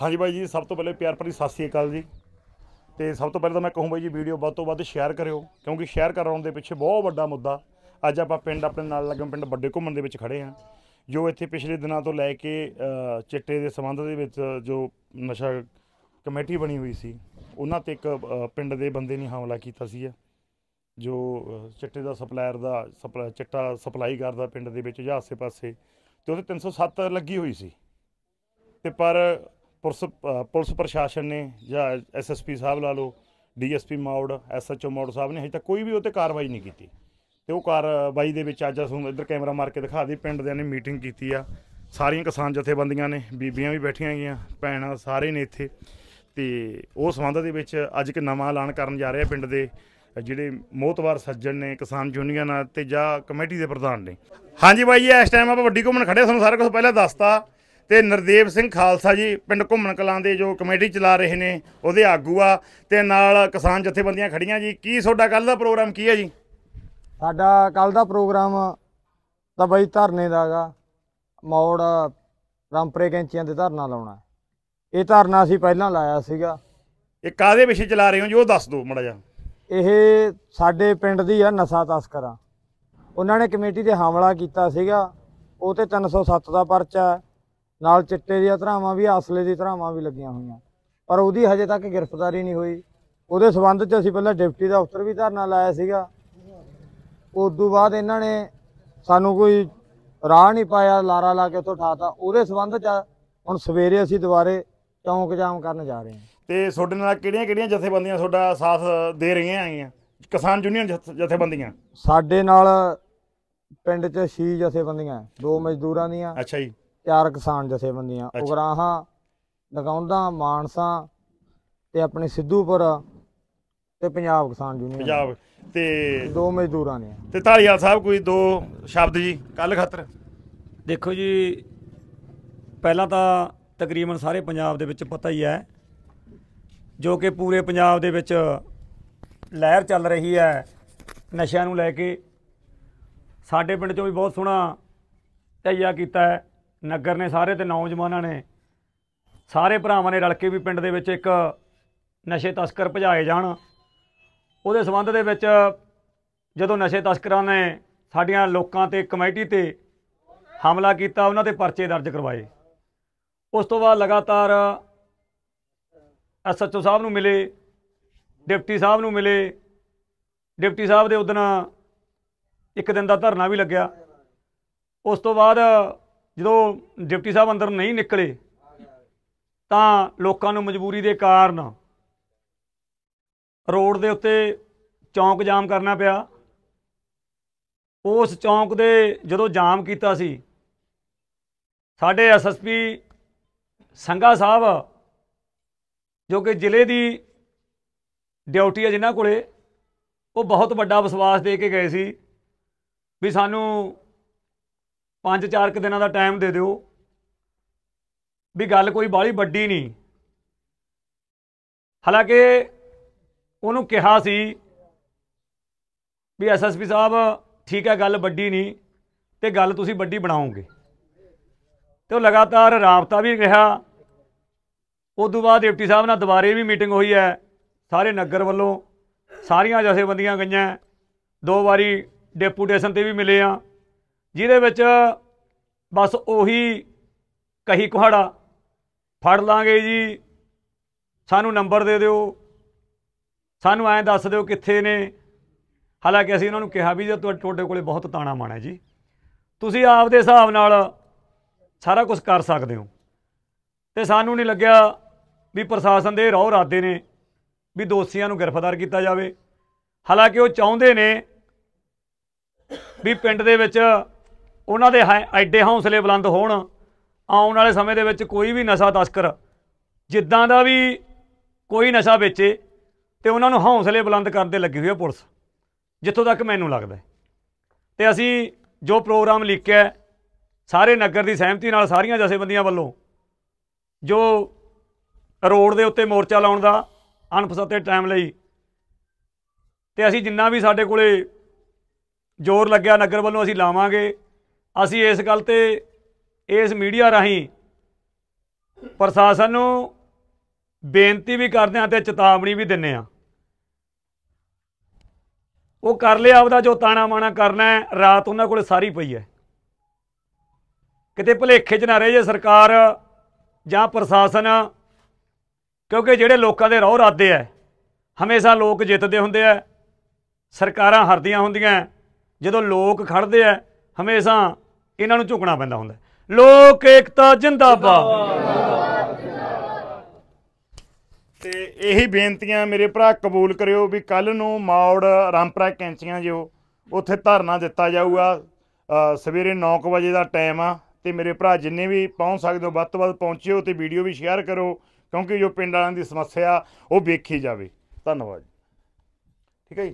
ਹਾਂਜੀ ਬਾਈ ਜੀ ਸਭ ਤੋਂ ਪਹਿਲੇ ਪਿਆਰ ਭਰੀ ਸਤਿ ਸ੍ਰੀ ਅਕਾਲ ਜੀ ਤੇ ਸਭ ਤੋਂ ਪਹਿਲਾਂ ਤਾਂ ਮੈਂ ਕਹੂੰ ਬਾਈ ਜੀ ਵੀਡੀਓ ਵੱਧ ਤੋਂ ਵੱਧ ਸ਼ੇਅਰ ਕਰਿਓ ਕਿਉਂਕਿ ਸ਼ੇਅਰ ਕਰਾਉਣ ਦੇ ਪਿੱਛੇ ਬਹੁਤ ਵੱਡਾ ਮੁੱਦਾ ਅੱਜ ਆਪਾਂ ਪਿੰਡ ਆਪਣੇ ਨਾਲ ਲੱਗਣ ਪਿੰਡ ਵੱਡੇ ਘੁੰਮਣ ਦੇ ਵਿੱਚ ਖੜੇ ਆ ਜੋ ਇੱਥੇ ਪਿਛਲੇ ਦਿਨਾਂ ਤੋਂ ਲੈ ਕੇ ਚਿੱਟੇ ਦੇ ਸਬੰਧ ਦੇ ਵਿੱਚ ਜੋ ਨਸ਼ਾ ਕਮੇਟੀ ਬਣੀ ਹੋਈ ਸੀ ਉਹਨਾਂ ਤੇ ਇੱਕ ਪਿੰਡ ਦੇ ਬੰਦੇ ਨੇ ਹਮਲਾ ਕੀਤਾ ਸੀ ਜੋ ਚਿੱਟੇ ਦਾ ਸਪਲਾਇਰ ਦਾ ਚਿੱਟਾ ਸਪਲਾਈ ਕਰਦਾ ਪਿੰਡ ਦੇ ਵਿੱਚ ਜਾਂ ਆਸੇ-ਪਾਸੇ ਤੇ ਉਹਦੇ 307 ਲੱਗੀ ਹੋਈ ਸੀ ਤੇ ਪਰ ਪੁਲਿਸ ਪੁਲਿਸ ਪ੍ਰਸ਼ਾਸਨ ਨੇ ਜਾਂ ਐਸਐਸਪੀ ਸਾਹਿਬ ਲਾ ਲਓ ਡੀਐਸਪੀ ਮੌੜ ਐਸਐਚਓ ਮੌੜ ਸਾਹਿਬ ਨੇ ਹਜੇ ਤੱਕ ਕੋਈ ਵੀ ਉਹ ਤੇ ਕਾਰਵਾਈ ਨਹੀਂ ਕੀਤੀ ਤੇ ਉਹ ਕਾਰਵਾਈ ਦੇ ਵਿੱਚ ਅੱਜ ਅਸੀਂ ਇੱਧਰ ਕੈਮਰਾ ਮਾਰ ਕੇ ਦਿਖਾ ਦੇ ਪਿੰਡ ਦੇ ਨੇ ਮੀਟਿੰਗ ਕੀਤੀ ਆ ਸਾਰੀਆਂ ਕਿਸਾਨ ਜਥੇਬੰਦੀਆਂ ਨੇ ਬੀਬੀਆਂ ਵੀ ਬੈਠੀਆਂ ਗਈਆਂ ਭੈਣਾਂ ਸਾਰੇ ਨੇ ਇੱਥੇ ਤੇ ਉਹ ਸੰਬੰਧ ਦੇ ਵਿੱਚ ਅੱਜ ਇੱਕ ਨਵਾਂ ਐਲਾਨ ਕਰਨ ਜਾ ਰਹੇ ਆ ਪਿੰਡ ਦੇ ਜਿਹੜੇ ਮੋਤਵਾਰ ਸੱਜਣ ਨੇ ਕਿਸਾਨ ਯੂਨੀਅਨ ਤੇ ਜਾਂ ਕਮੇਟੀ ਦੇ ਪ੍ਰਧਾਨ ਨੇ ਹਾਂਜੀ ਬਾਈ ਜੀ ਇਸ ਟਾਈਮ ਆਪਾਂ ਵੱਡੀ ਘੁੰਮਣ ਖੜੇ ਤੁਹਾਨੂੰ ਸਾਰਾ ਕੁਝ ਪਹਿਲਾਂ ਦੱਸਤਾ ਤੇ ਨਰਦੇਵ ਸਿੰਘ ਖਾਲਸਾ ਜੀ ਪਿੰਡ ਘੁੰਮਣ ਕਲਾਂ ਦੇ ਜੋ ਕਮੇਟੀ ਚਲਾ ਰਹੇ ਨੇ ਉਹਦੇ ਆਗੂ ਆ ਤੇ ਨਾਲ ਕਿਸਾਨ ਜਥੇਬੰਦੀਆਂ ਖੜੀਆਂ ਜੀ ਕੀ ਤੁਹਾਡਾ ਕੱਲ ਦਾ ਪ੍ਰੋਗਰਾਮ ਕੀ ਹੈ ਜੀ ਸਾਡਾ ਕੱਲ ਦਾ ਪ੍ਰੋਗਰਾਮ ਤਾਂ ਬਈ ਧਰਨੇ ਦਾਗਾ ਮੌੜ ਰਾਮਪਰੇ ਕੈਂਚੀਆਂ ਦੇ ਧਰਨਾ ਲਾਉਣਾ ਇਹ ਧਰਨਾ ਅਸੀਂ ਪਹਿਲਾਂ ਲਾਇਆ ਸੀਗਾ ਇਹ ਕਾਦੇ ਵਿਸ਼ੇ ਚਲਾ ਰਹੇ ਹੋ ਜੀ ਉਹ ਦੱਸ ਦਿਓ ਮੜਾ ਜਾ ਇਹ ਸਾਡੇ ਪਿੰਡ ਦੀ ਆ ਨਸ਼ਾ ਤਸਕਰਾਂ ਉਹਨਾਂ ਨੇ ਕਮੇਟੀ ਤੇ ਹਮਲਾ ਕੀਤਾ ਸੀਗਾ ਉਹ ਤੇ 307 ਦਾ ਪਰਚਾ ਨਾਲ ਚਿੱਟੇ ਦੀਆਂ ਧਰਾਵਾਂ ਵੀ ਆਸਲੇ ਦੀ ਧਰਾਵਾਂ ਵੀ ਲੱਗੀਆਂ ਹੋਈਆਂ ਪਰ ਉਹਦੀ ਹਜੇ ਤੱਕ ਗ੍ਰਿਫਤਾਰੀ ਨਹੀਂ ਹੋਈ ਉਹਦੇ ਸਬੰਧ 'ਚ ਅਸੀਂ ਪਹਿਲਾਂ ਡਿਪਟੀ ਦਾ ਅਫਸਰ ਵੀ ਧਰਨਾ ਲਾਇਆ ਸੀਗਾ ਉਸ ਤੋਂ ਬਾਅਦ ਇਹਨਾਂ ਨੇ ਸਾਨੂੰ ਕੋਈ ਰਾਹ ਨਹੀਂ ਪਾਇਆ ਲਾਰਾ ਲਾ ਕੇ ਉੱਥੋਂ ਠਾਤਾ ਉਹਦੇ ਸਬੰਧ 'ਚ ਹੁਣ ਸਵੇਰੇ ਅਸੀਂ ਦੁਬਾਰੇ ਚੌਂਕ ਜਾਮ ਕਰਨ ਜਾ ਰਹੇ ਹਾਂ ਤੇ ਤੁਹਾਡੇ ਨਾਲ ਕਿਹੜੀਆਂ ਕਿਹੜੀਆਂ ਜਥੇਬੰਦੀਆਂ ਤੁਹਾਡਾ ਸਾਥ ਦੇ ਰਹੀਆਂ ਆਈਆਂ ਕਿਸਾਨ ਯੂਨੀਅਨ ਜਥੇਬੰਦੀਆਂ ਸਾਡੇ ਨਾਲ ਪਿੰਡ 'ਚ 6 ਜਥੇਬੰਦੀਆਂ ਦੋ ਮਜ਼ਦੂਰਾਂ ਦੀਆਂ ਅੱਛਾ ਜੀ ਚਾਰ ਕਿਸਾਨ ਜਥੇਬੰਦੀਆਂ ਉਗਰਾਹਾਂ ਨਗੌਂਦਾ ਮਾਨਸਾ ਤੇ ਆਪਣੇ ਸਿੱਧੂਪੁਰ ਤੇ ਪੰਜਾਬ ਕਿਸਾਨ ਯੂਨੀਅਨ ਪੰਜਾਬ ਤੇ ਦੋ ਮਜ਼ਦੂਰਾਂ ਨੇ ਤੇ ਧਾਲੀਵਾਲ ਸਾਹਿਬ ਕੋਈ ਦੋ ਸ਼ਬਦ ਜੀ ਕੱਲ ਖਾਤਰ ਦੇਖੋ ਜੀ ਪਹਿਲਾਂ ਤਾਂ ਤਕਰੀਬਨ ਸਾਰੇ ਪੰਜਾਬ ਦੇ ਵਿੱਚ ਪਤਾ ਹੀ ਹੈ ਜੋ ਕਿ ਪੂਰੇ ਪੰਜਾਬ ਦੇ ਵਿੱਚ ਲਹਿਰ ਚੱਲ ਰਹੀ ਹੈ ਨਸ਼ਿਆਂ ਨੂੰ ਲੈ ਕੇ ਸਾਡੇ ਪਿੰਡ ਚੋਂ ਵੀ ਬਹੁਤ ਸੋਹਣਾ ਤਈਆ ਕੀਤਾ ਹੈ ਨਗਰ ਨੇ ਸਾਰੇ ਤੇ ਨੌਜਵਾਨਾਂ ਨੇ ਸਾਰੇ ਭਰਾਵਾਂ ਨੇ ਰਲ ਕੇ ਵੀ ਪਿੰਡ ਦੇ ਵਿੱਚ ਇੱਕ ਨਸ਼ੇ ਤਸਕਰ ਭਜਾਏ ਜਾਣ ਉਹਦੇ ਸਬੰਧ ਦੇ ਵਿੱਚ ਜਦੋਂ ਨਸ਼ੇ ਤਸਕਰਾਂ ਨੇ ਸਾਡੀਆਂ ਲੋਕਾਂ ਤੇ ਕਮੇਟੀ ਤੇ ਹਮਲਾ ਕੀਤਾ ਉਹਨਾਂ ਦੇ ਪਰਚੇ ਦਰਜ ਕਰਵਾਏ ਉਸ ਤੋਂ ਬਾਅਦ ਲਗਾਤਾਰ ਐਸਐਚਓ ਸਾਹਿਬ ਨੂੰ ਮਿਲੇ ਡਿਪਟੀ ਸਾਹਿਬ ਨੂੰ ਮਿਲੇ ਡਿਪਟੀ ਸਾਹਿਬ ਦੇ ਉਦਨ ਇੱਕ ਦਿਨ ਦਾ ਧਰਨਾ ਵੀ ਲੱਗਿਆ ਉਸ ਤੋਂ ਬਾਅਦ ਜਦੋਂ ਡਿਪਟੀ ਸਾਹਿਬ ਅੰਦਰ ਨਹੀਂ ਨਿਕਲੇ ਤਾਂ ਲੋਕਾਂ ਨੂੰ ਮਜਬੂਰੀ ਦੇ ਕਾਰਨ ਰੋਡ ਦੇ ਉੱਤੇ ਚੌਂਕ ਜਾਮ ਕਰਨਾ ਪਿਆ ਉਸ ਚੌਂਕ ਦੇ ਜਦੋਂ ਜਾਮ ਕੀਤਾ ਸੀ ਸਾਡੇ ਐਸਐਸਪੀ ਸੰਗਾ ਸਾਹਿਬ ਜੋ ਕਿ ਜ਼ਿਲ੍ਹੇ ਦੀ ਡਿਊਟੀ ਹੈ ਜਿਨ੍ਹਾਂ ਕੋਲੇ ਉਹ ਬਹੁਤ ਵੱਡਾ ਵਿਸ਼ਵਾਸ ਦੇ ਕੇ ਗਏ ਸੀ ਵੀ ਸਾਨੂੰ 5-4 ਕਿ ਦਿਨਾਂ ਦਾ ਟਾਈਮ ਦੇ ਦਿਓ ਵੀ ਗੱਲ ਕੋਈ ਬਾਲੀ ਵੱਡੀ ਨਹੀਂ ਹਾਲਾਂਕਿ ਉਹਨੂੰ ਕਿਹਾ ਸੀ ਵੀ ਐਸਐਸਪੀ ਸਾਹਿਬ ਠੀਕ ਹੈ ਗੱਲ ਵੱਡੀ ਨਹੀਂ ਤੇ ਗੱਲ ਤੁਸੀਂ ਵੱਡੀ ਬਣਾਓਗੇ ਤੇ ਉਹ ਲਗਾਤਾਰ ਰਾਬਤਾ ਵੀ ਰਿਹਾ ਉਸ ਤੋਂ ਬਾਅਦ ਡਿਪਟੀ ਸਾਹਿਬ ਨਾਲ ਦੁਬਾਰੇ ਵੀ ਮੀਟਿੰਗ ਹੋਈ ਹੈ ਸਾਰੇ ਨਗਰ ਵੱਲੋਂ ਸਾਰੀਆਂ ਬੰਦੀਆਂ ਗਈਆਂ ਦੋ ਵਾਰੀ ਡੈਪੂਟੇਸ਼ਨ ਤੇ ਵੀ ਮਿਲੇ ਆ ਜਿਹਦੇ ਵਿੱਚ ਬਸ ਉਹੀ ਕਹੀ ਕੁਹਾੜਾ ਫੜ ਲਾਂਗੇ ਜੀ ਸਾਨੂੰ ਨੰਬਰ ਦੇ ਦਿਓ ਸਾਨੂੰ ਐਂ ਦੱਸ ਦਿਓ ਕਿੱਥੇ ਨੇ ਹਾਲਾਂਕਿ ਅਸੀਂ ਉਹਨਾਂ ਨੂੰ ਕਿਹਾ ਵੀ ਜੇ ਤੁਹਾਡੇ ਕੋਲੇ ਬਹੁਤ ਤਾਣਾ ਮਾਣਾ ਜੀ ਤੁਸੀਂ ਆਪਦੇ ਹਿਸਾਬ ਨਾਲ ਸਾਰਾ ਕੁਝ ਕਰ ਸਕਦੇ ਹੋ ਤੇ ਸਾਨੂੰ ਨਹੀਂ ਲੱਗਿਆ ਵੀ ਪ੍ਰਸ਼ਾਸਨ ਦੇ ਰੌ ਰਾਦੇ ਨੇ ਵੀ ਦੋਸ਼ੀਆਂ ਨੂੰ ਗ੍ਰਿਫਤਾਰ ਕੀਤਾ ਜਾਵੇ ਹਾਲਾਂਕਿ ਉਹ ਚਾਹੁੰਦੇ ਨੇ ਵੀ ਪਿੰਡ ਦੇ ਵਿੱਚ ਉਹਨਾਂ ਦੇ ਐਡੇ ਹੌਸਲੇ ਬੁਲੰਦ ਹੋਣ ਆਉਣ ਵਾਲੇ ਸਮੇਂ ਦੇ ਵਿੱਚ ਕੋਈ ਵੀ ਨਸ਼ਾ ਤਸਕਰ ਜਿੱਦਾਂ ਦਾ ਵੀ ਕੋਈ ਨਸ਼ਾ ਵੇਚੇ ਤੇ ਉਹਨਾਂ ਨੂੰ ਹੌਸਲੇ ਬੁਲੰਦ ਕਰਨ ਲੱਗੀ ਲੱਗੇ ਹੋਏ ਪੁਲਿਸ ਜਿੱਥੋਂ ਤੱਕ ਮੈਨੂੰ ਲੱਗਦਾ ਤੇ ਅਸੀਂ ਜੋ ਪ੍ਰੋਗਰਾਮ ਲਿਖਿਆ ਸਾਰੇ ਨਗਰ ਦੀ ਸਹਿਮਤੀ ਨਾਲ ਸਾਰੀਆਂ ਜਥੇਬੰਦੀਆਂ ਵੱਲੋਂ ਜੋ ਰੋਡ ਦੇ ਉੱਤੇ ਮੋਰਚਾ ਲਾਉਣ ਦਾ ਅਣਪਸਤੇ ਟਾਈਮ ਲਈ ਤੇ ਅਸੀਂ ਜਿੰਨਾ ਵੀ ਸਾਡੇ ਕੋਲੇ ਜ਼ੋਰ ਲੱਗਿਆ ਨਗਰ ਵੱਲੋਂ ਅਸੀਂ ਲਾਵਾਂਗੇ ਅਸੀਂ ਇਸ ਗੱਲ ਤੇ ਇਸ ਮੀਡੀਆ ਰਾਹੀਂ ਪ੍ਰਸ਼ਾਸਨ ਨੂੰ ਬੇਨਤੀ ਵੀ ਕਰਦੇ ਹਾਂ ਤੇ ਚੇਤਾਵਨੀ ਵੀ ਦਿੰਨੇ ਆ ਉਹ ਕਰ ਲਿਆ ਆਪਦਾ ਜੋ ਤਾਣਾ ਮਾਣਾ ਕਰਨਾ ਹੈ ਰਾਤ ਉਹਨਾਂ ਕੋਲ ਸਾਰੀ ਪਈ ਹੈ ਕਿਤੇ ਭਲੇਖੇ 'ਚ ਨਾ ਰਹੇ ਜੇ ਸਰਕਾਰ ਜਾਂ ਪ੍ਰਸ਼ਾਸਨ ਕਿਉਂਕਿ ਜਿਹੜੇ ਲੋਕਾਂ ਦੇ ਰੌ ਰਾਦੇ ਆ ਹਮੇਸ਼ਾ ਲੋਕ ਜਿੱਤਦੇ ਹੁੰਦੇ ਆ ਸਰਕਾਰਾਂ ਹਰਦੀਆਂ ਹੁੰਦੀਆਂ ਜਦੋਂ ਲੋਕ ਖੜਦੇ ਆ ਹਮੇਸ਼ਾ ਇਹਨਾਂ ਨੂੰ ਝੁਕਣਾ ਪੈਂਦਾ ਹੁੰਦਾ ਲੋਕ ਏਕਤਾ ਜਿੰਦਾਬਾਦ ਤੇ ਇਹੀ ਬੇਨਤੀਆਂ ਮੇਰੇ ਭਰਾ ਕਬੂਲ ਕਰਿਓ ਵੀ ਕੱਲ ਨੂੰ ਮੌੜ ਰਾਮਪਰਾ ਕੈਂਚੀਆਂ ਜਿਓ ਉੱਥੇ ਧਰਨਾ ਦਿੱਤਾ ਜਾਊਗਾ ਸਵੇਰੇ 9:00 ਵਜੇ ਦਾ ਟਾਈਮ ਆ ਤੇ ਮੇਰੇ ਭਰਾ ਜਿੰਨੇ ਵੀ ਪਹੁੰਚ ਸਕਦੇ ਹੋ ਵੱਧ ਤੋਂ ਵੱਧ ਪਹੁੰਚਿਓ ਤੇ ਵੀਡੀਓ ਵੀ ਸ਼ੇਅਰ ਕਰੋ ਕਿਉਂਕਿ ਜੋ ਪਿੰਡ ਵਾਲਿਆਂ ਦੀ ਸਮੱਸਿਆ ਉਹ ਵੇਖੀ ਜਾਵੇ ਧੰਨਵਾਦ ਠੀਕ ਹੈ